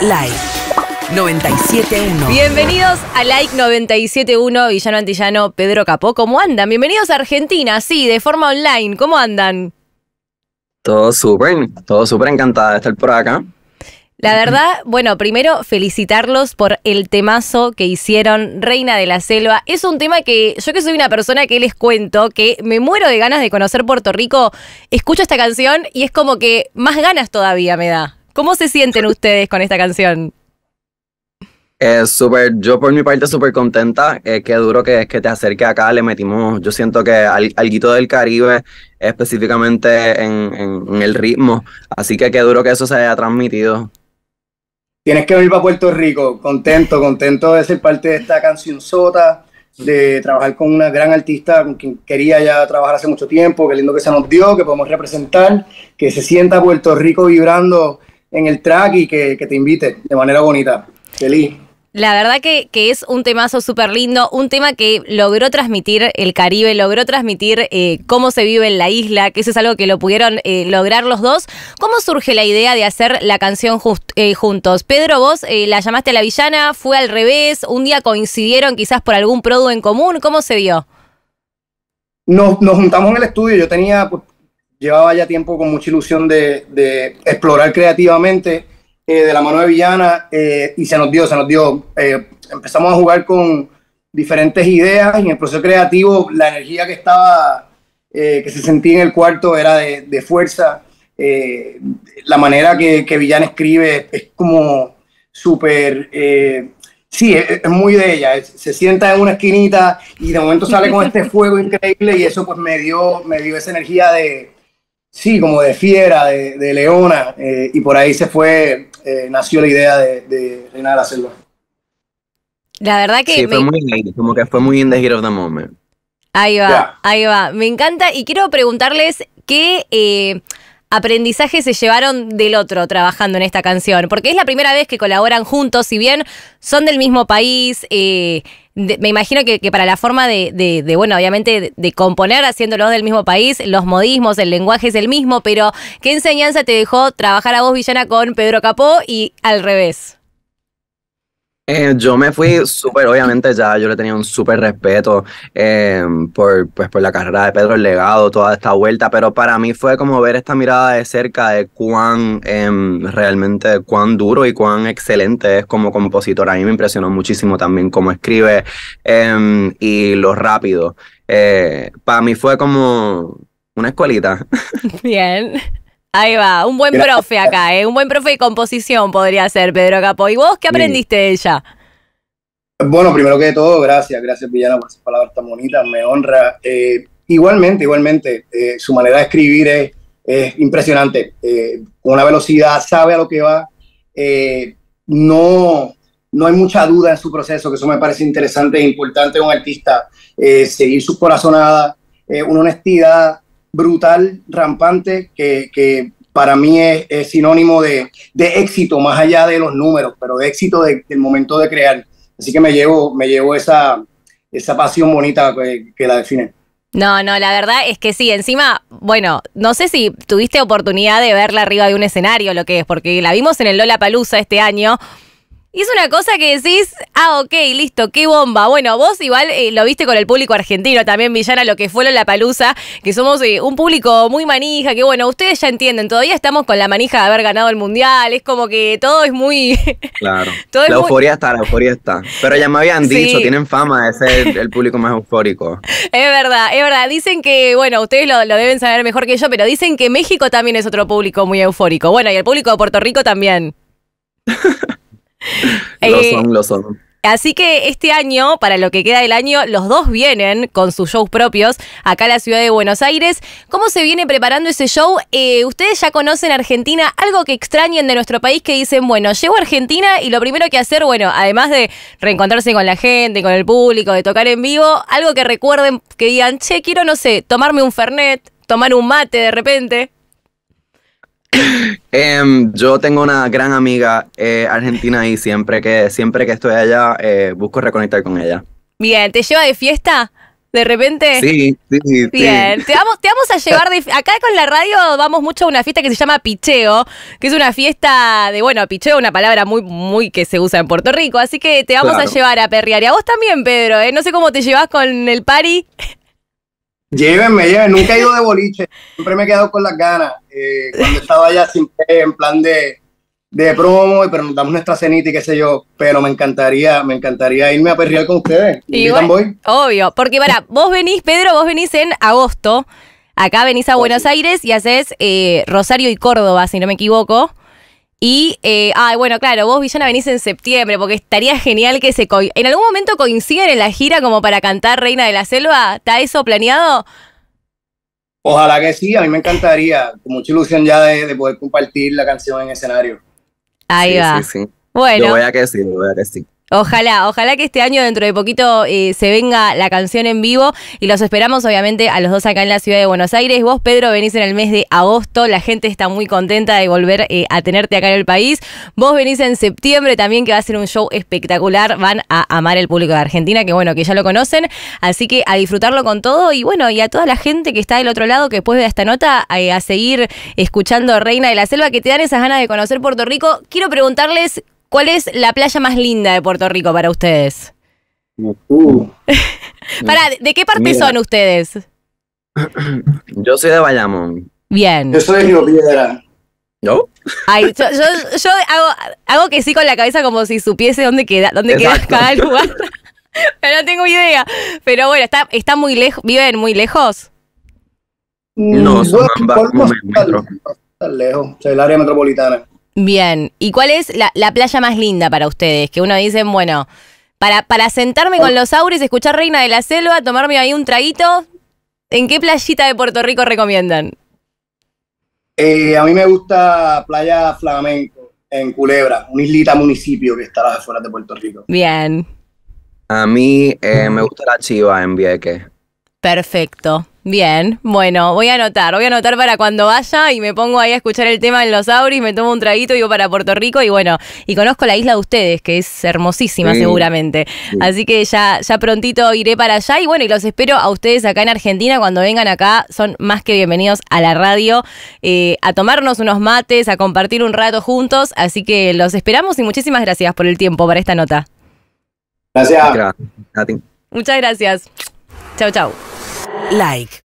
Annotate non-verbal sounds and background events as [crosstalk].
Like 971. Bienvenidos a Like 971, Villano Antillano, Pedro Capó. ¿Cómo andan? Bienvenidos a Argentina, sí, de forma online. ¿Cómo andan? Todo súper, todo súper encantada de estar por acá. La verdad, bueno, primero felicitarlos por el temazo que hicieron, Reina de la Selva. Es un tema que yo que soy una persona que les cuento que me muero de ganas de conocer Puerto Rico, escucho esta canción y es como que más ganas todavía me da. ¿Cómo se sienten ustedes con esta canción? Eh, super, yo por mi parte súper contenta, eh, qué duro que que te acerque acá, le metimos, yo siento que al, guito del Caribe, específicamente en, el ritmo, así que qué duro que eso se haya transmitido. Tienes que venir para Puerto Rico, contento, contento de ser parte de esta canción sota, de trabajar con una gran artista con quien quería ya trabajar hace mucho tiempo, qué lindo que se nos dio, que podemos representar, que se sienta Puerto Rico vibrando en el track y que, te invite de manera bonita. Feliz. La verdad que, es un temazo súper lindo, un tema que logró transmitir el Caribe, logró transmitir eh, cómo se vive en la isla, que eso es algo que lo pudieron eh, lograr los dos. ¿Cómo surge la idea de hacer la canción eh, juntos? Pedro, vos la llamaste a la villana, fue al revés, un día coincidieron quizás por algún producto en común, ¿cómo se vio? Nos, juntamos en el estudio, yo tenía, llevaba ya tiempo con mucha ilusión de, explorar creativamente eh, de la mano de Villana eh, y se nos dio, se nos dio. Eh, empezamos a jugar con diferentes ideas y en el proceso creativo la energía que estaba, que se sentía en el cuarto era de, fuerza. la manera que, Villana escribe es como súper... Sí, es, muy de ella. se sienta en una esquinita y de momento sale con este fuego increíble y eso pues me dio, me dio esa energía de, Sí, como de fiera, de, leona, eh, y por ahí se fue, eh, nació la idea de, reinar a la Selva. La verdad que... Sí, fue muy, como que fue muy in the heat of the moment. Ahí va, ahí va. Me encanta y quiero preguntarles qué eh, aprendizaje se llevaron del otro trabajando en esta canción, porque es la primera vez que colaboran juntos, si bien son del mismo país, me imagino que, para la forma de, de, bueno, obviamente de, componer haciéndolo del mismo país, los modismos, el lenguaje es el mismo, pero ¿qué enseñanza te dejó trabajar a vos, Villana, con Pedro Capó y al revés? Eh, yo me fui súper, obviamente ya yo le tenía un súper respeto eh, por, pues, por la carrera de Pedro, el legado, toda esta vuelta, pero para mí fue como ver esta mirada de cerca de cuán em, realmente, cuán duro y cuán excelente es como compositor. A mí me impresionó muchísimo también cómo escribe em, y lo rápido. Eh, para mí fue como una escuelita. [laughs] Bien. Ahí va, un buen profe acá, ¿eh? un buen profe de composición podría ser Pedro Capó. ¿Y vos qué aprendiste de ella? Bueno, primero que todo, gracias, gracias Villana por esas palabras tan bonitas, me honra. Eh, igualmente, igualmente, eh, su manera de escribir es, impresionante, eh, con una velocidad, sabe a lo que va, no, no hay mucha duda en su proceso, que eso me parece interesante e importante de un artista, seguir su corazonada, una honestidad brutal, rampante, que, para mí es, sinónimo de, éxito, más allá de los números, pero de éxito del momento de crear. Así que me llevo, me llevo esa, esa pasión bonita que, que la define. No, no, la verdad es que sí. Encima, bueno, no sé si tuviste oportunidad de verla arriba de un escenario, lo que es, porque la vimos en el Lola Palusa este año, y es una cosa que decís, ah, ok, listo, qué bomba. Bueno, vos igual eh, lo viste con el público argentino también, Villana, lo que fue la palusa, que somos eh, un público muy manija, que bueno, ustedes ya entienden, todavía estamos con la manija de haber ganado el mundial, es como que todo es muy. [laughs] Claro. la euforia está, la euforia está. Pero ya me habían dicho, tienen fama de ser el, público más eufórico. [laughs] Es verdad, es verdad. Dicen que, bueno, ustedes lo deben saber mejor que yo, pero dicen que México también es otro público muy eufórico. Bueno, y el público de Puerto Rico también. [laughs] lo eh, son, lo son. Así que este año, para lo que queda del año, los dos vienen con sus shows propios acá a la ciudad de Buenos Aires. ¿Cómo se viene preparando ese show? Eh, ustedes ya conocen Argentina, algo que extrañen de nuestro país que dicen, bueno, llego a Argentina y lo primero que hacer, bueno, además de reencontrarse con la gente, con el público, de tocar en vivo, algo que recuerden, que digan, che, quiero, no sé, tomarme un fernet, tomar un mate de repente. Em, yo tengo una gran amiga eh, argentina y siempre que, siempre que estoy allá eh, busco reconectar con ella. Bien, ¿te lleva de fiesta? De repente. Sí, sí, sí. Te, vamos, te vamos a llevar de. Acá con la radio vamos mucho a una fiesta que se llama Picheo, que es una fiesta de. Bueno, Picheo, una palabra muy, muy que se usa en Puerto Rico, así que te vamos a llevar a perrear. Y vos también, Pedro, ¿eh? No sé cómo te llevas con el party. Llévenme, llévenme. Nunca he ido de boliche. Siempre me he quedado con las ganas. Eh, cuando estaba allá siempre en plan de, de promo, pero nos damos nuestra cenita y qué sé yo. Pero me encantaría, me encantaría irme a perrear con ustedes. Y voy? Obvio, porque para, vos venís, Pedro, vos venís en agosto. Acá venís a pues Buenos Aires y haces eh, Rosario y Córdoba, si no me equivoco. Y, eh, bueno, claro, vos, Villana, venís en septiembre, porque estaría genial que se... ¿En algún momento coinciden en la gira como para cantar Reina de la Selva? ¿Está eso planeado? Ojalá que sí, a mí me encantaría, con mucha ilusión ya de, poder compartir la canción en escenario. Ahí va. Bueno. Yo voy a que sí, voy a que sí. Ojalá, ojalá que este año dentro de poquito eh, se venga la canción en vivo y los esperamos obviamente a los dos acá en la ciudad de Buenos Aires. Vos, Pedro, venís en el mes de agosto, la gente está muy contenta de volver eh, a tenerte acá en el país. Vos venís en septiembre también, que va a ser un show espectacular, van a amar el público de Argentina, que bueno, que ya lo conocen, así que a disfrutarlo con todo y bueno, y a toda la gente que está del otro lado, que después de esta nota, eh, a seguir escuchando Reina de la Selva, que te dan esas ganas de conocer Puerto Rico. Quiero preguntarles ¿Cuál es la playa más linda de Puerto Rico para ustedes? Uh. [laughs] ¿de qué parte son ustedes? [clears throat] Yo soy de Bayamón. Bien. Yo soy de Río Piedra. ¿No? Ay, yo, yo, [laughs] hago, que sí con la cabeza como si supiese dónde queda, dónde queda cada lugar. [laughs] Pero no tengo idea. Pero bueno, está, está muy lejos. ¿Viven muy lejos? No, son ambas. lejos. O sea, el área metropolitana. Bien, ¿y cuál es la, playa más linda para ustedes? Que uno dice, bueno, para, sentarme con oh. los auris, escuchar Reina de la Selva, tomarme ahí un traguito, ¿en qué playita de Puerto Rico recomiendan? Eh, a mí me gusta Playa Flamenco, en Culebra, una islita municipio que está a las afueras de Puerto Rico. Bien. A mí eh, me gusta la chiva en Vieque. Perfecto. Bien, bueno, voy a anotar, voy a anotar para cuando vaya y me pongo ahí a escuchar el tema en los auris, me tomo un traguito y voy para Puerto Rico y bueno, y conozco la isla de ustedes, que es hermosísima seguramente. Así que ya, ya prontito iré para allá y bueno, y los espero a ustedes acá en Argentina cuando vengan acá, son más que bienvenidos a la radio, eh, a tomarnos unos mates, a compartir un rato juntos, así que los esperamos y muchísimas gracias por el tiempo, para esta nota. Gracias. Muchas gracias. Chao, chao. like.